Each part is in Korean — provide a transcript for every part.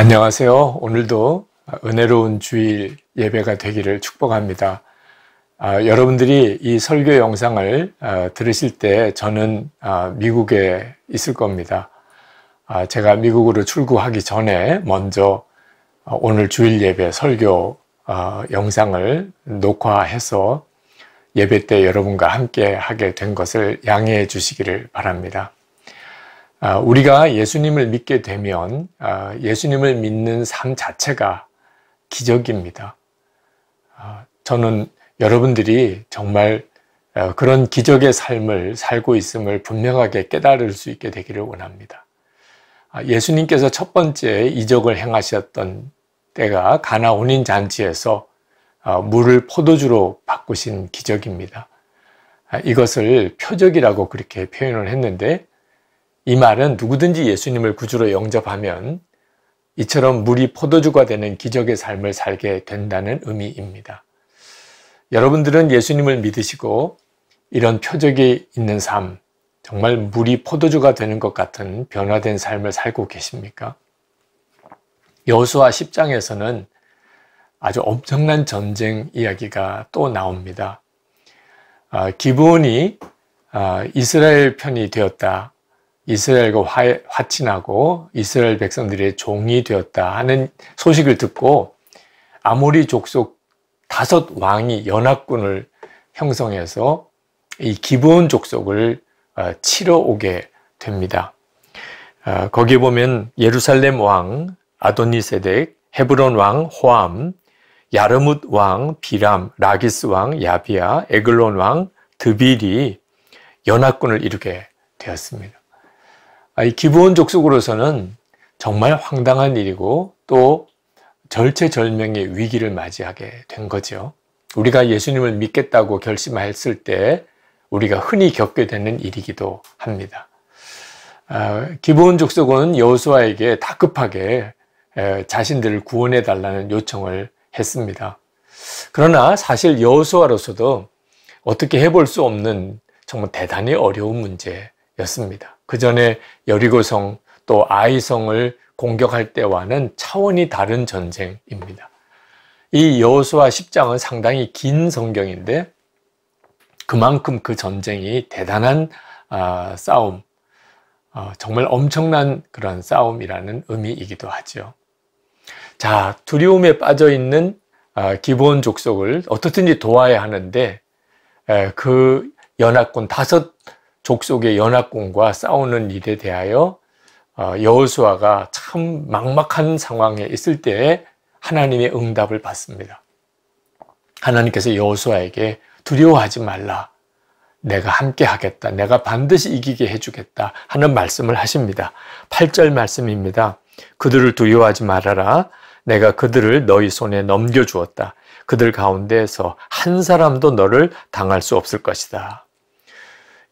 안녕하세요. 오늘도 은혜로운 주일 예배가 되기를 축복합니다. 아, 여러분들이 이 설교 영상을 아, 들으실 때 저는 아, 미국에 있을 겁니다. 아, 제가 미국으로 출국하기 전에 먼저 아, 오늘 주일 예배 설교 아, 영상을 녹화해서 예배 때 여러분과 함께 하게 된 것을 양해해 주시기를 바랍니다. 아, 우리가 예수님을 믿게 되면 아, 예수님을 믿는 삶 자체가 기적입니다. 아, 저는 여러분들이 정말 그런 기적의 삶을 살고 있음을 분명하게 깨달을 수 있게 되기를 원합니다. 예수님께서 첫 번째 이적을 행하셨던 때가 가나 혼인 잔치에서 물을 포도주로 바꾸신 기적입니다. 이것을 표적이라고 그렇게 표현을 했는데 이 말은 누구든지 예수님을 구주로 영접하면 이처럼 물이 포도주가 되는 기적의 삶을 살게 된다는 의미입니다. 여러분들은 예수님을 믿으시고 이런 표적이 있는 삶, 정말 물이 포도주가 되는 것 같은 변화된 삶을 살고 계십니까? 여수와 10장에서는 아주 엄청난 전쟁 이야기가 또 나옵니다. 아, 기브이 아, 이스라엘 편이 되었다. 이스라엘과 화, 화친하고 이스라엘 백성들의 종이 되었다 하는 소식을 듣고 아모리 족속 다섯 왕이 연합군을 형성해서 이기본 족속을 어, 치러 오게 됩니다. 어, 거기에 보면 예루살렘 왕 아도니세덱, 헤브론 왕 호암, 야르뭇 왕 비람, 라기스 왕 야비아, 에글론 왕 드빌이 연합군을 이루게 되었습니다. 아, 이 기부원 족속으로서는 정말 황당한 일이고 또 절체절명의 위기를 맞이하게 된 거죠. 우리가 예수님을 믿겠다고 결심했을 때 우리가 흔히 겪게 되는 일이기도 합니다. 아, 기부원 족속은 여호수아에게 다급하게 자신들을 구원해 달라는 요청을 했습니다. 그러나 사실 여호수아로서도 어떻게 해볼 수 없는 정말 대단히 어려운 문제였습니다. 그 전에 여리고성 또 아이성을 공격할 때와는 차원이 다른 전쟁입니다. 이 여호수아 10장은 상당히 긴 성경인데 그만큼 그 전쟁이 대단한 아, 싸움, 아, 정말 엄청난 그런 싸움이라는 의미이기도 하죠. 자, 두려움에 빠져 있는 아, 기본 족속을 어떻든지 도와야 하는데 에, 그 연합군 다섯 족속의 연합군과 싸우는 일에 대하여 어, 여호수아가 참 막막한 상황에 있을 때에 하나님의 응답을 받습니다. 하나님께서 여호수아에게 두려워하지 말라. 내가 함께 하겠다. 내가 반드시 이기게 해주겠다. 하는 말씀을 하십니다. 8절 말씀입니다. 그들을 두려워하지 말아라. 내가 그들을 너희 손에 넘겨주었다. 그들 가운데에서 한 사람도 너를 당할 수 없을 것이다.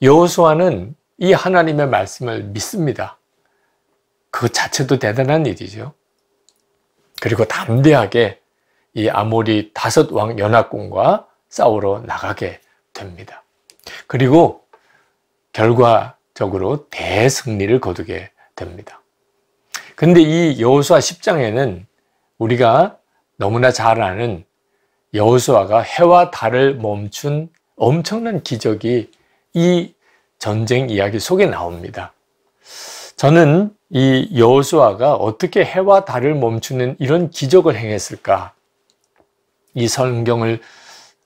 여호수아는 이 하나님의 말씀을 믿습니다. 그 자체도 대단한 일이죠. 그리고 담대하게 이 아모리 다섯 왕 연합군과 싸우러 나가게 됩니다. 그리고 결과적으로 대승리를 거두게 됩니다. 근데 이 여호수아 10장에는 우리가 너무나 잘 아는 여호수아가 해와 달을 멈춘 엄청난 기적이 이 전쟁 이야기 속에 나옵니다. 저는 이 여호수아가 어떻게 해와 달을 멈추는 이런 기적을 행했을까? 이 성경을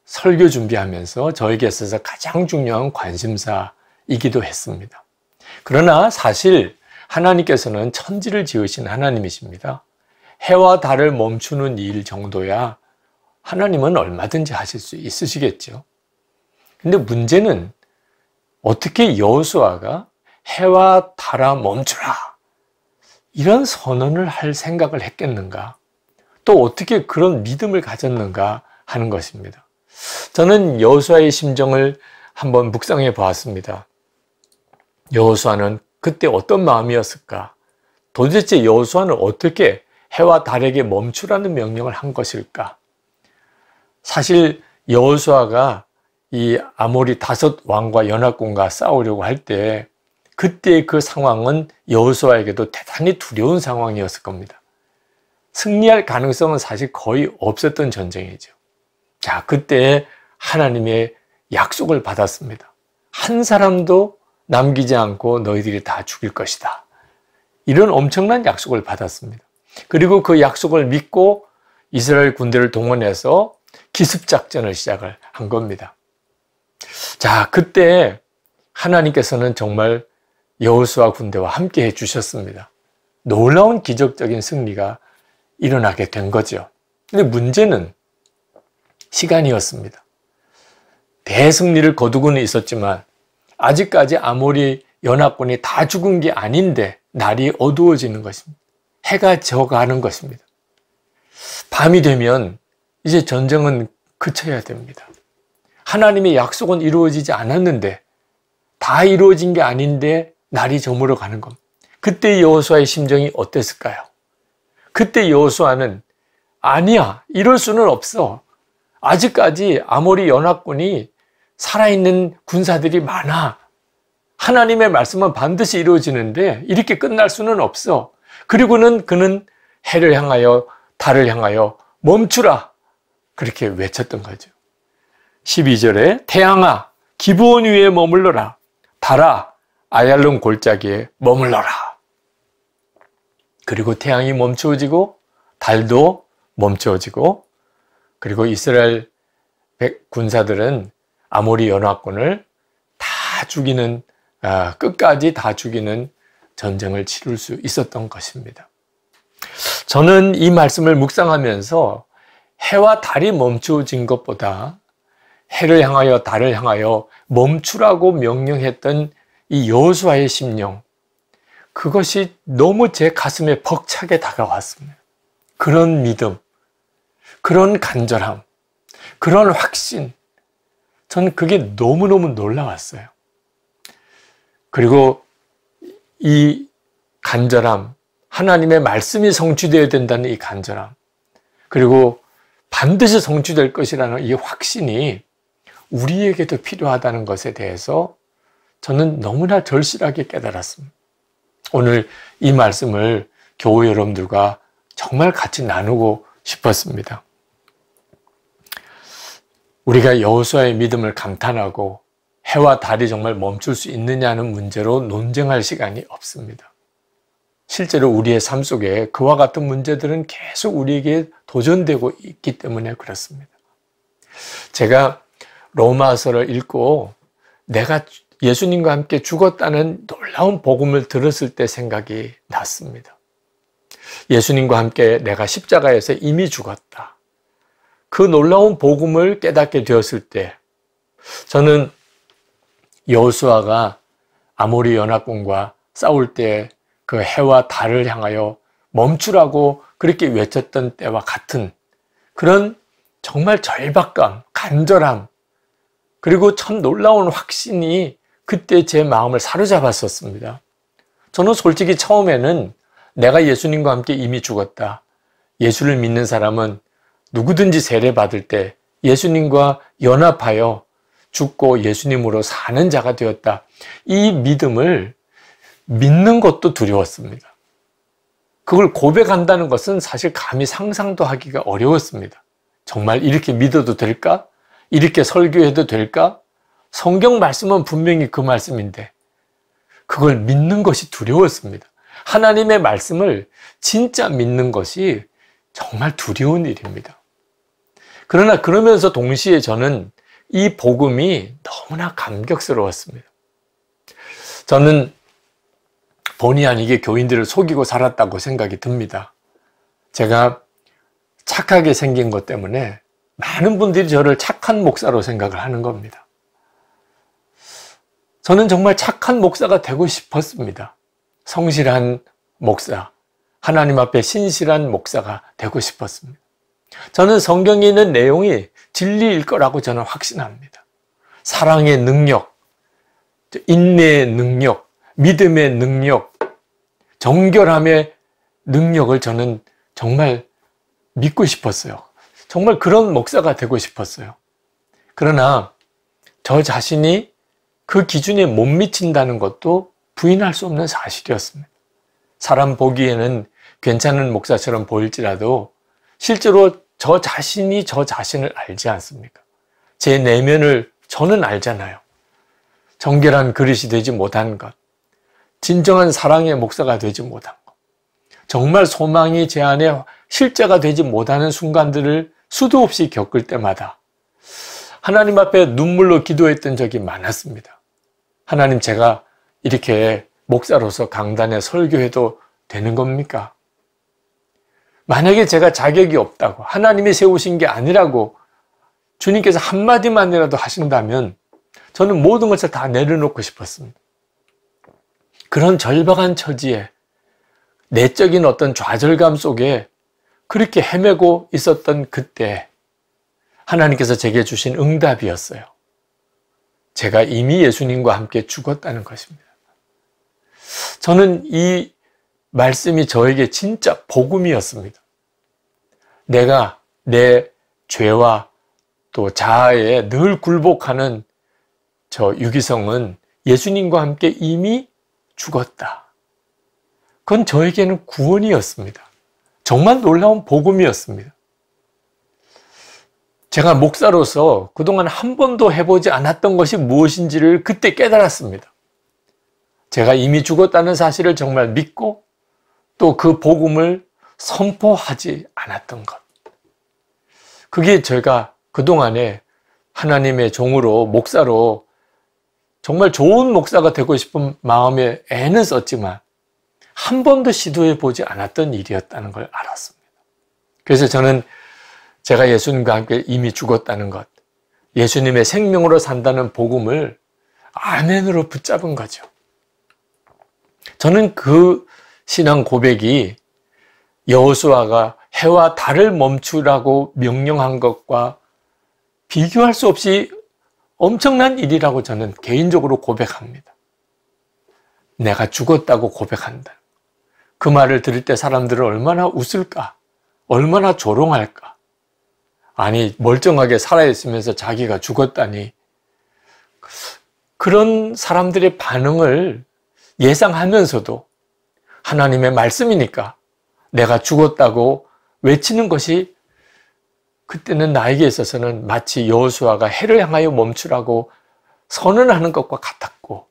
설교 준비하면서 저에게 있어서 가장 중요한 관심사이기도 했습니다. 그러나 사실 하나님께서는 천지를 지으신 하나님이십니다. 해와 달을 멈추는 일 정도야 하나님은 얼마든지 하실 수 있으시겠죠. 근데 문제는 어떻게 여호수아가 해와 달아 멈추라 이런 선언을 할 생각을 했겠는가? 또 어떻게 그런 믿음을 가졌는가 하는 것입니다. 저는 여호수아의 심정을 한번 묵상해 보았습니다. 여호수아는 그때 어떤 마음이었을까? 도대체 여호수아는 어떻게 해와 달에게 멈추라는 명령을 한 것일까? 사실 여호수아가 이 아모리 다섯 왕과 연합군과 싸우려고 할 때 그때 그 상황은 여호수아에게도 대단히 두려운 상황이었을 겁니다. 승리할 가능성은 사실 거의 없었던 전쟁이죠. 자, 그때 하나님의 약속을 받았습니다. 한 사람도 남기지 않고 너희들이 다 죽일 것이다. 이런 엄청난 약속을 받았습니다. 그리고 그 약속을 믿고 이스라엘 군대를 동원해서 기습작전을 시작을 한 겁니다. 자, 그때 하나님께서는 정말 여호수아 군대와 함께 해 주셨습니다. 놀라운 기적적인 승리가 일어나게 된 거죠. 근데 문제는 시간이었습니다. 대승리를 거두고는 있었지만 아직까지 아모리 연합군이 다 죽은 게 아닌데 날이 어두워지는 것입니다. 해가 져가는 것입니다. 밤이 되면 이제 전쟁은 그쳐야 됩니다. 하나님의 약속은 이루어지지 않았는데 다 이루어진 게 아닌데 날이 저물어 가는 겁니다. 그때 여호수아의 심정이 어땠을까요? 그때 여호수아는 아니야 이럴 수는 없어 아직까지 아모리 연합군이 살아있는 군사들이 많아 하나님의 말씀은 반드시 이루어지는데 이렇게 끝날 수는 없어 그리고는 그는 해를 향하여 달을 향하여 멈추라 그렇게 외쳤던 거죠 12절에 태양아 기부원 위에 머물러라 달아 아얄론 골짜기에 머물러라 그리고 태양이 멈추어지고 달도 멈추어지고 그리고 이스라엘 군사들은 아모리 연합군을 다 죽이는 아, 끝까지 다 죽이는 전쟁을 치룰수 있었던 것입니다. 저는 이 말씀을 묵상하면서 해와 달이 멈추어진 것보다 해를 향하여 달을 향하여 멈추라고 명령했던 이 여호수아의 심령 그것이 너무 제 가슴에 벅차게 다가왔습니다. 그런 믿음, 그런 간절함, 그런 확신 저 그게 너무너무 놀라웠어요. 그리고 이 간절함, 하나님의 말씀이 성취되어야 된다는 이 간절함, 그리고 반드시 성취될 것이라는 이 확신이 우리에게도 필요하다는 것에 대해서 저는 너무나 절실하게 깨달았습니다. 오늘 이 말씀을 교우 여러분들과 정말 같이 나누고 싶었습니다. 우리가 여호수아의 믿음을 감탄하고 해와 달이 정말 멈출 수 있느냐는 문제로 논쟁할 시간이 없습니다. 실제로 우리의 삶 속에 그와 같은 문제들은 계속 우리에게 도전되고 있기 때문에 그렇습니다. 제가 로마서를 읽고 내가 예수님과 함께 죽었다는 놀라운 복음을 들었을 때 생각이 났습니다. 예수님과 함께 내가 십자가에서 이미 죽었다. 그 놀라운 복음을 깨닫게 되었을 때 저는 여호수아가 아모리 연합군과 싸울 때 그 해와 달을 향하여 멈추라고 그렇게 외쳤던 때와 같은 그런 정말 절박감, 간절함, 그리고 참 놀라운 확신이 그때 제 마음을 사로잡았었습니다. 저는 솔직히 처음에는 내가 예수님과 함께 이미 죽었다. 예수를 믿는 사람은 누구든지 세례받을 때 예수님과 연합하여 죽고 예수님으로 사는 자가 되었다. 이 믿음을 믿는 것도 두려웠습니다. 그걸 고백한다는 것은 사실 감히 상상도 하기가 어려웠습니다. 정말 이렇게 믿어도 될까? 이렇게 설교해도 될까? 성경 말씀은 분명히 그 말씀인데 그걸 믿는 것이 두려웠습니다. 하나님의 말씀을 진짜 믿는 것이 정말 두려운 일입니다. 그러나 그러면서 동시에 저는 이 복음이 너무나 감격스러웠습니다. 저는 본의 아니게 교인들을 속이고 살았다고 생각이 듭니다. 제가 착하게 생긴 것 때문에 많은 분들이 저를 착한 목사로 생각을 하는 겁니다. 저는 정말 착한 목사가 되고 싶었습니다. 성실한 목사, 하나님 앞에 신실한 목사가 되고 싶었습니다. 저는 성경에 있는 내용이 진리일 거라고 저는 확신합니다. 사랑의 능력, 인내의 능력, 믿음의 능력, 정결함의 능력을 저는 정말 믿고 싶었어요. 정말 그런 목사가 되고 싶었어요. 그러나 저 자신이 그 기준에 못 미친다는 것도 부인할 수 없는 사실이었습니다. 사람 보기에는 괜찮은 목사처럼 보일지라도 실제로 저 자신이 저 자신을 알지 않습니까? 제 내면을 저는 알잖아요. 정결한 그릇이 되지 못한 것, 진정한 사랑의 목사가 되지 못한 것, 정말 소망이 제 안에 실제가 되지 못하는 순간들을 수도 없이 겪을 때마다 하나님 앞에 눈물로 기도했던 적이 많았습니다. 하나님 제가 이렇게 목사로서 강단에 설교해도 되는 겁니까? 만약에 제가 자격이 없다고 하나님이 세우신 게 아니라고 주님께서 한마디만이라도 하신다면 저는 모든 것을 다 내려놓고 싶었습니다. 그런 절박한 처지에 내적인 어떤 좌절감 속에 그렇게 헤매고 있었던 그때 하나님께서 제게 주신 응답이었어요. 제가 이미 예수님과 함께 죽었다는 것입니다. 저는 이 말씀이 저에게 진짜 복음이었습니다. 내가 내 죄와 또 자아에 늘 굴복하는 저 유기성은 예수님과 함께 이미 죽었다. 그건 저에게는 구원이었습니다. 정말 놀라운 복음이었습니다. 제가 목사로서 그동안 한 번도 해보지 않았던 것이 무엇인지를 그때 깨달았습니다. 제가 이미 죽었다는 사실을 정말 믿고 또 그 복음을 선포하지 않았던 것. 그게 제가 그동안에 하나님의 종으로, 목사로 정말 좋은 목사가 되고 싶은 마음에 애는 썼지만 한 번도 시도해 보지 않았던 일이었다는 걸 알았습니다. 그래서 저는 제가 예수님과 함께 이미 죽었다는 것, 예수님의 생명으로 산다는 복음을 아멘으로 붙잡은 거죠. 저는 그 신앙 고백이 여호수아가 해와 달을 멈추라고 명령한 것과 비교할 수 없이 엄청난 일이라고 저는 개인적으로 고백합니다. 내가 죽었다고 고백한다. 그 말을 들을 때 사람들은 얼마나 웃을까? 얼마나 조롱할까? 아니, 멀쩡하게 살아있으면서 자기가 죽었다니. 그런 사람들의 반응을 예상하면서도 하나님의 말씀이니까 내가 죽었다고 외치는 것이 그때는 나에게 있어서는 마치 여호수아가 해를 향하여 멈추라고 선언하는 것과 같았고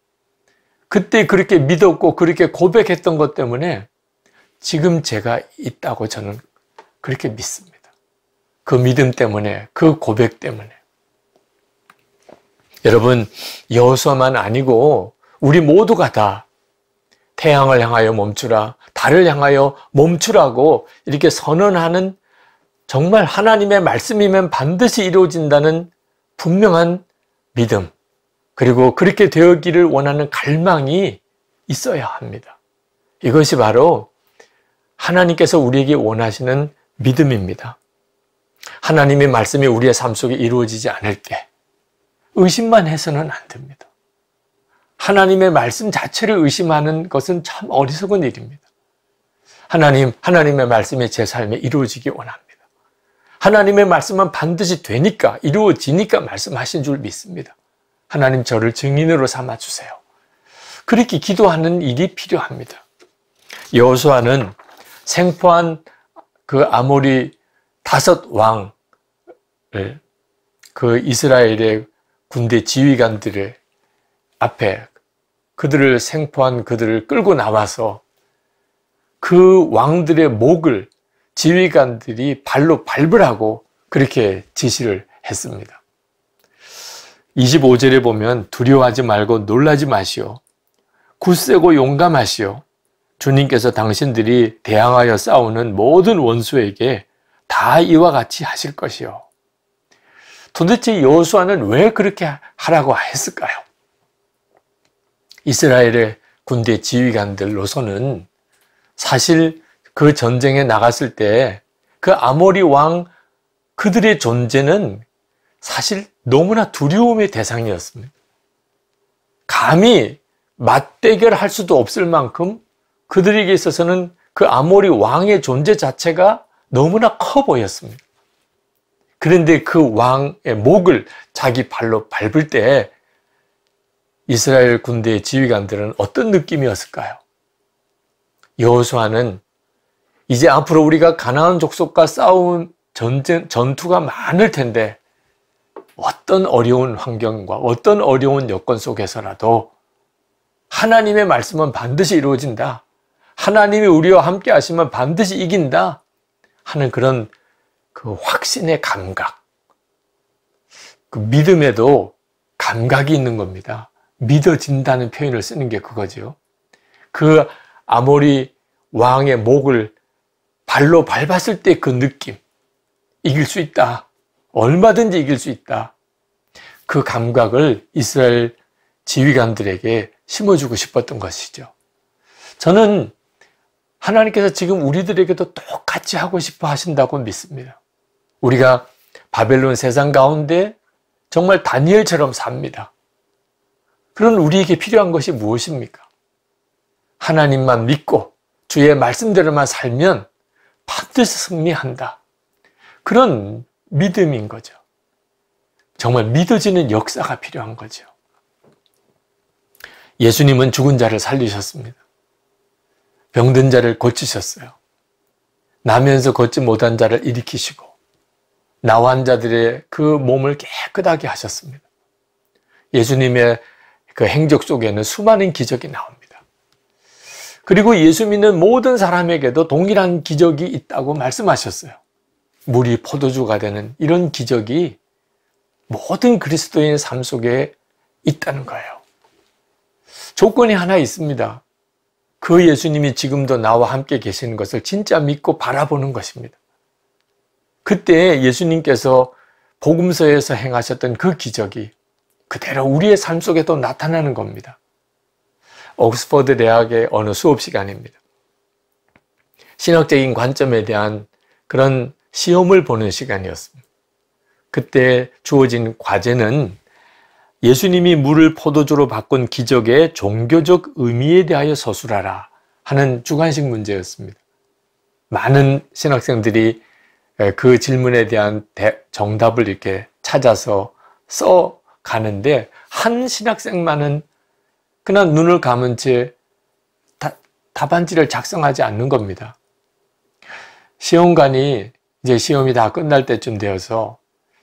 그때 그렇게 믿었고 그렇게 고백했던 것 때문에 지금 제가 있다고 저는 그렇게 믿습니다. 그 믿음 때문에, 그 고백 때문에. 여러분, 여호수만 아니고 우리 모두가 다 태양을 향하여 멈추라, 달을 향하여 멈추라고 이렇게 선언하는 정말 하나님의 말씀이면 반드시 이루어진다는 분명한 믿음, 그리고 그렇게 되었기를 원하는 갈망이 있어야 합니다. 이것이 바로 하나님께서 우리에게 원하시는 믿음입니다. 하나님의 말씀이 우리의 삶 속에 이루어지지 않을 때 의심만 해서는 안 됩니다. 하나님의 말씀 자체를 의심하는 것은 참 어리석은 일입니다. 하나님, 하나님의 말씀이 제 삶에 이루어지기 원합니다. 하나님의 말씀은 반드시 되니까, 이루어지니까 말씀하신 줄 믿습니다. 하나님 저를 증인으로 삼아주세요. 그렇게 기도하는 일이 필요합니다. 여호수아는 생포한 그 아모리 다섯 왕을 예, 그 이스라엘의 군대 지휘관들의 앞에 그들을 생포한 그들을 끌고 나와서 그 왕들의 목을 지휘관들이 발로 밟으라고 그렇게 지시를 했습니다. 25절에 보면 두려워하지 말고 놀라지 마시오. 굳세고 용감하시오. 주님께서 당신들이 대항하여 싸우는 모든 원수에게 다 이와 같이 하실 것이요. 도대체 여호수아는 왜 그렇게 하라고 했을까요? 이스라엘의 군대 지휘관들로서는 사실 그 전쟁에 나갔을 때 그 아모리 왕 그들의 존재는 사실 너무나 두려움의 대상이었습니다. 감히 맞대결할 수도 없을 만큼 그들에게 있어서는 그 아모리 왕의 존재 자체가 너무나 커 보였습니다. 그런데 그 왕의 목을 자기 발로 밟을 때 이스라엘 군대의 지휘관들은 어떤 느낌이었을까요? 여호수아는 이제 앞으로 우리가 가나안 족속과 싸운 전쟁 전투가 많을 텐데 어떤 어려운 환경과 어떤 어려운 여건 속에서라도 하나님의 말씀은 반드시 이루어진다. 하나님이 우리와 함께 하시면 반드시 이긴다 하는 그런 그 확신의 감각, 그 믿음에도 감각이 있는 겁니다. 믿어진다는 표현을 쓰는 게 그거죠. 그 아모리 왕의 목을 발로 밟았을 때 그 느낌, 이길 수 있다. 얼마든지 이길 수 있다. 그 감각을 이스라엘 지휘관들에게 심어주고 싶었던 것이죠. 저는 하나님께서 지금 우리들에게도 똑같이 하고 싶어 하신다고 믿습니다. 우리가 바벨론 세상 가운데 정말 다니엘처럼 삽니다. 그런 우리에게 필요한 것이 무엇입니까? 하나님만 믿고 주의 말씀대로만 살면 반드시 승리한다. 그런 믿음인 거죠. 정말 믿어지는 역사가 필요한 거죠. 예수님은 죽은 자를 살리셨습니다. 병든 자를 고치셨어요. 나면서 걷지 못한 자를 일으키시고 나환 자들의 그 몸을 깨끗하게 하셨습니다. 예수님의 그 행적 속에는 수많은 기적이 나옵니다. 그리고 예수 믿는 모든 사람에게도 동일한 기적이 있다고 말씀하셨어요. 물이 포도주가 되는 이런 기적이 모든 그리스도인 삶 속에 있다는 거예요. 조건이 하나 있습니다. 그 예수님이 지금도 나와 함께 계시는 것을 진짜 믿고 바라보는 것입니다. 그때 예수님께서 복음서에서 행하셨던 그 기적이 그대로 우리의 삶 속에도 나타나는 겁니다. 옥스퍼드 대학의 어느 수업 시간입니다. 신학적인 관점에 대한 그런 시험을 보는 시간이었습니다. 그때 주어진 과제는 예수님이 물을 포도주로 바꾼 기적의 종교적 의미에 대하여 서술하라 하는 주관식 문제였습니다. 많은 신학생들이 그 질문에 대한 정답을 이렇게 찾아서 써 가는데 한 신학생만은 그냥 눈을 감은 채 답안지를 작성하지 않는 겁니다. 시험관이 이제 시험이 다 끝날 때쯤 되어서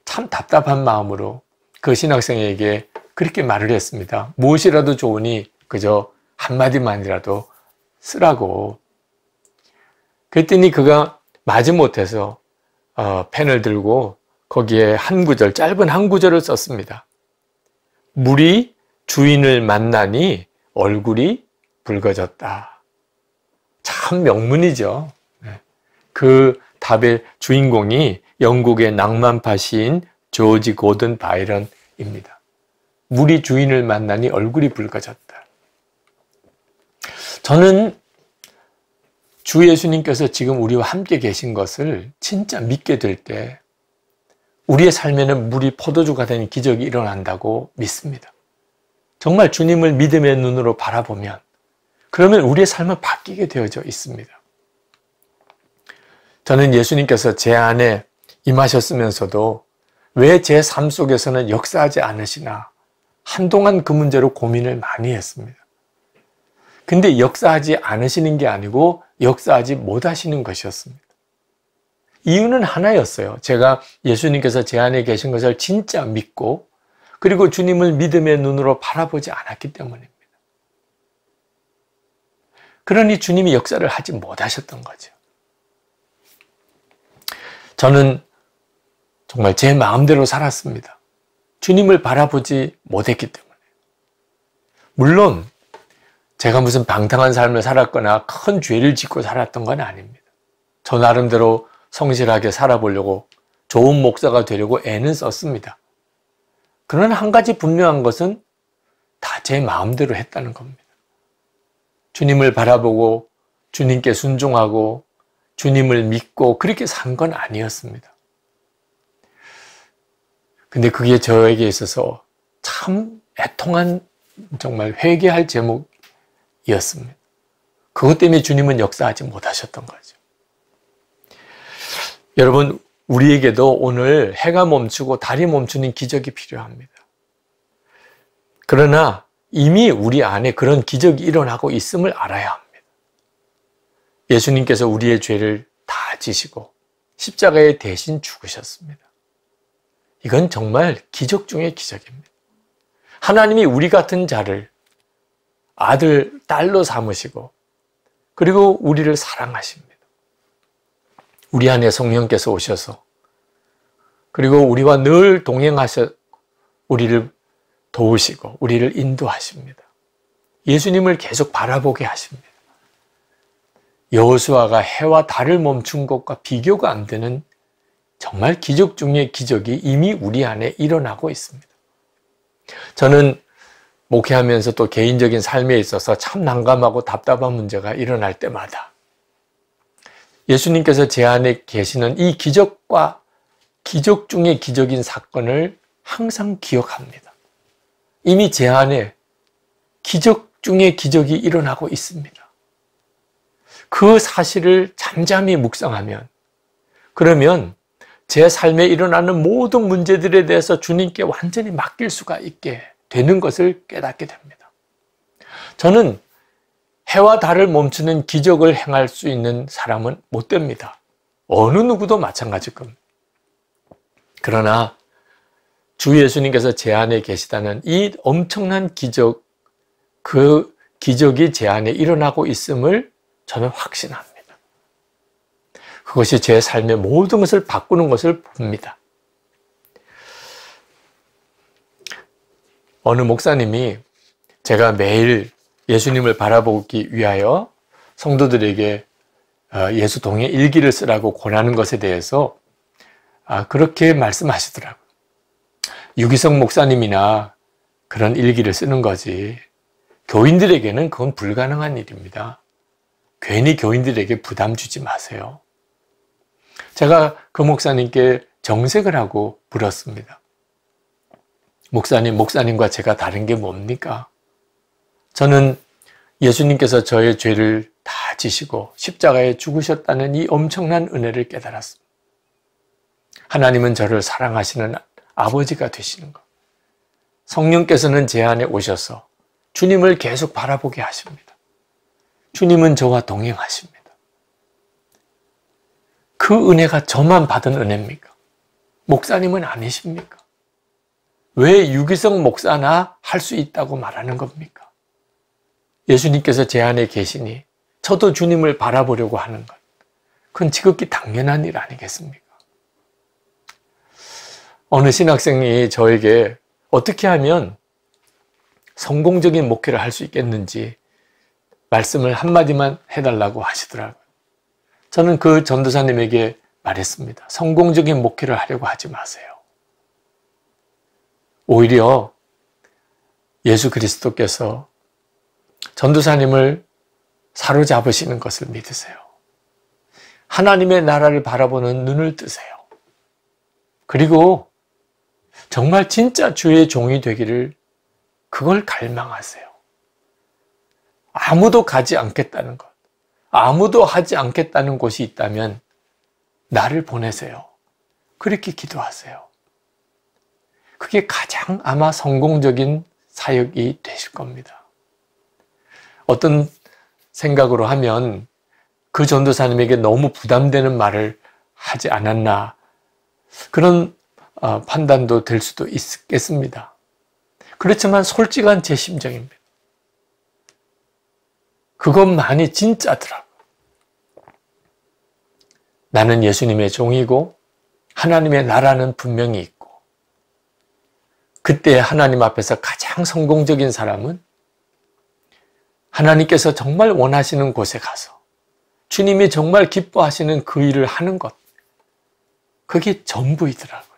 참 답답한 마음으로 그 신학생에게 그렇게 말을 했습니다. 무엇이라도 좋으니 그저 한마디만이라도 쓰라고. 그랬더니 그가 마지 못해서 어, 펜을 들고 거기에 한 구절, 짧은 한 구절을 썼습니다. 물이 주인을 만나니 얼굴이 붉어졌다. 참 명문이죠. 네. 그 답의 주인공이 영국의 낭만파시인 조지 고든 바이런입니다. 물이 주인을 만나니 얼굴이 붉어졌다. 저는 주 예수님께서 지금 우리와 함께 계신 것을 진짜 믿게 될 때 우리의 삶에는 물이 포도주가 되는 기적이 일어난다고 믿습니다. 정말 주님을 믿음의 눈으로 바라보면 그러면 우리의 삶은 바뀌게 되어져 있습니다. 저는 예수님께서 제 안에 임하셨으면서도 왜제삶 속에서는 역사하지 않으시나 한동안 그 문제로 고민을 많이 했습니다. 근데 역사하지 않으시는 게 아니고 역사하지 못하시는 것이었습니다. 이유는 하나였어요. 제가 예수님께서 제 안에 계신 것을 진짜 믿고 그리고 주님을 믿음의 눈으로 바라보지 않았기 때문입니다. 그러니 주님이 역사를 하지 못하셨던 거죠. 저는 정말 제 마음대로 살았습니다. 주님을 바라보지 못했기 때문에. 물론 제가 무슨 방탕한 삶을 살았거나 큰 죄를 짓고 살았던 건 아닙니다. 저 나름대로 성실하게 살아보려고 좋은 목사가 되려고 애는 썼습니다. 그러나 한 가지 분명한 것은 다 제 마음대로 했다는 겁니다. 주님을 바라보고 주님께 순종하고 주님을 믿고 그렇게 산 건 아니었습니다. 근데 그게 저에게 있어서 참 애통한 정말 회개할 제목이었습니다. 그것 때문에 주님은 역사하지 못하셨던 거죠. 여러분, 우리에게도 오늘 해가 멈추고 달이 멈추는 기적이 필요합니다. 그러나 이미 우리 안에 그런 기적이 일어나고 있음을 알아야 합니다. 예수님께서 우리의 죄를 다 지시고 십자가에 대신 죽으셨습니다. 이건 정말 기적 중의 기적입니다. 하나님이 우리 같은 자를 아들, 딸로 삼으시고 그리고 우리를 사랑하십니다. 우리 안에 성령께서 오셔서 그리고 우리와 늘 동행하셔 우리를 도우시고 우리를 인도하십니다. 예수님을 계속 바라보게 하십니다. 여호수아가 해와 달을 멈춘 것과 비교가 안 되는 정말 기적 중의 기적이 이미 우리 안에 일어나고 있습니다. 저는 목회하면서 또 개인적인 삶에 있어서 참 난감하고 답답한 문제가 일어날 때마다 예수님께서 제 안에 계시는 이 기적과 기적 중의 기적인 사건을 항상 기억합니다. 이미 제 안에 기적 중의 기적이 일어나고 있습니다. 그 사실을 잠잠히 묵상하면 그러면 제 삶에 일어나는 모든 문제들에 대해서 주님께 완전히 맡길 수가 있게 되는 것을 깨닫게 됩니다. 저는 해와 달을 멈추는 기적을 행할 수 있는 사람은 못 됩니다. 어느 누구도 마찬가지 겁니다. 그러나 주 예수님께서 제 안에 계시다는 이 엄청난 기적, 그 기적이 제 안에 일어나고 있음을 저는 확신합니다. 그것이 제 삶의 모든 것을 바꾸는 것을 봅니다. 어느 목사님이 제가 매일 예수님을 바라보기 위하여 성도들에게 어, 예수 동의 일기를 쓰라고 권하는 것에 대해서 아, 그렇게 말씀하시더라고요. 유기성 목사님이나 그런 일기를 쓰는 거지 교인들에게는 그건 불가능한 일입니다. 괜히 교인들에게 부담 주지 마세요. 제가 그 목사님께 정색을 하고 물었습니다. 목사님, 목사님과 제가 다른 게 뭡니까? 저는 예수님께서 저의 죄를 다 지시고 십자가에 죽으셨다는 이 엄청난 은혜를 깨달았습니다. 하나님은 저를 사랑하시는 아버지가 되시는 것. 성령께서는 제 안에 오셔서 주님을 계속 바라보게 하십니다. 주님은 저와 동행하십니다. 그 은혜가 저만 받은 은혜입니까? 목사님은 아니십니까? 왜 유기성 목사나 할 수 있다고 말하는 겁니까? 예수님께서 제 안에 계시니 저도 주님을 바라보려고 하는 것. 그건 지극히 당연한 일 아니겠습니까? 어느 신학생이 저에게 어떻게 하면 성공적인 목회를 할 수 있겠는지 말씀을 한마디만 해달라고 하시더라고요. 저는 그 전도사님에게 말했습니다. 성공적인 목회를 하려고 하지 마세요. 오히려 예수 그리스도께서 전도사님을 사로잡으시는 것을 믿으세요. 하나님의 나라를 바라보는 눈을 뜨세요. 그리고 정말 진짜 주의 종이 되기를 그걸 갈망하세요. 아무도 가지 않겠다는 것. 아무도 하지 않겠다는 곳이 있다면 나를 보내세요. 그렇게 기도하세요. 그게 가장 아마 성공적인 사역이 되실 겁니다. 어떤 생각으로 하면 그 전도사님에게 너무 부담되는 말을 하지 않았나 그런 어, 판단도 될 수도 있겠습니다. 그렇지만 솔직한 제 심정입니다. 그것만이 진짜더라. 요 나는 예수님의 종이고 하나님의 나라는 분명히 있고 그때 하나님 앞에서 가장 성공적인 사람은 하나님께서 정말 원하시는 곳에 가서 주님이 정말 기뻐하시는 그 일을 하는 것 그게 전부이더라고요.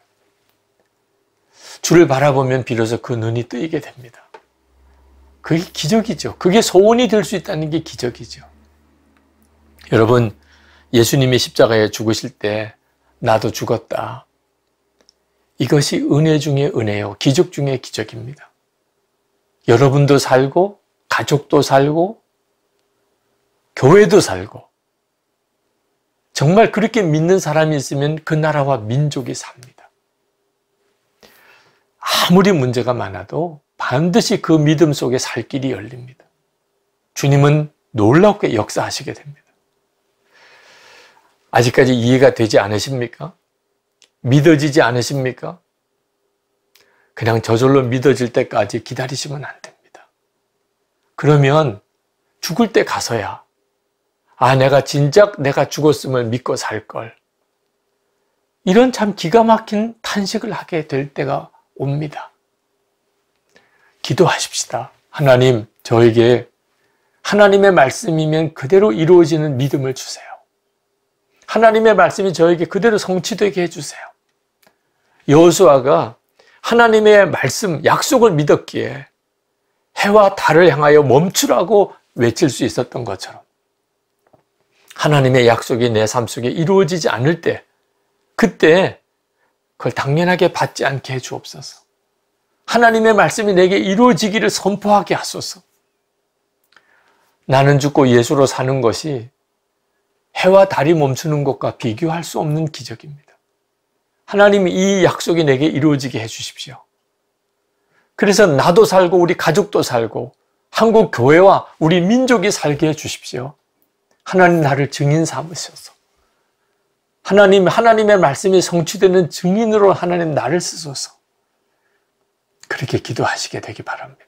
주를 바라보면 비로소 그 눈이 뜨이게 됩니다. 그게 기적이죠. 그게 소원이 될 수 있다는 게 기적이죠. 여러분 예수님이 십자가에 죽으실 때 나도 죽었다. 이것이 은혜 중의 은혜요. 기적 중의 기적입니다. 여러분도 살고, 가족도 살고, 교회도 살고, 정말 그렇게 믿는 사람이 있으면 그 나라와 민족이 삽니다. 아무리 문제가 많아도 반드시 그 믿음 속에 살 길이 열립니다. 주님은 놀랍게 역사하시게 됩니다. 아직까지 이해가 되지 않으십니까? 믿어지지 않으십니까? 그냥 저절로 믿어질 때까지 기다리시면 안 됩니다. 그러면 죽을 때 가서야 아 내가 진작 내가 죽었음을 믿고 살걸 이런 참 기가 막힌 탄식을 하게 될 때가 옵니다. 기도하십시다. 하나님 저에게 하나님의 말씀이면 그대로 이루어지는 믿음을 주세요. 하나님의 말씀이 저에게 그대로 성취되게 해주세요. 여호수아가 하나님의 말씀, 약속을 믿었기에 해와 달을 향하여 멈추라고 외칠 수 있었던 것처럼 하나님의 약속이 내 삶 속에 이루어지지 않을 때 그때 그걸 당연하게 받지 않게 해 주옵소서. 하나님의 말씀이 내게 이루어지기를 선포하게 하소서. 나는 죽고 예수로 사는 것이 해와 달이 멈추는 것과 비교할 수 없는 기적입니다. 하나님 이 약속이 내게 이루어지게 해주십시오. 그래서 나도 살고 우리 가족도 살고 한국 교회와 우리 민족이 살게 해주십시오. 하나님 나를 증인 삼으셔서 하나님 하나님의 말씀이 성취되는 증인으로 하나님 나를 쓰소서 그렇게 기도하시게 되기 바랍니다.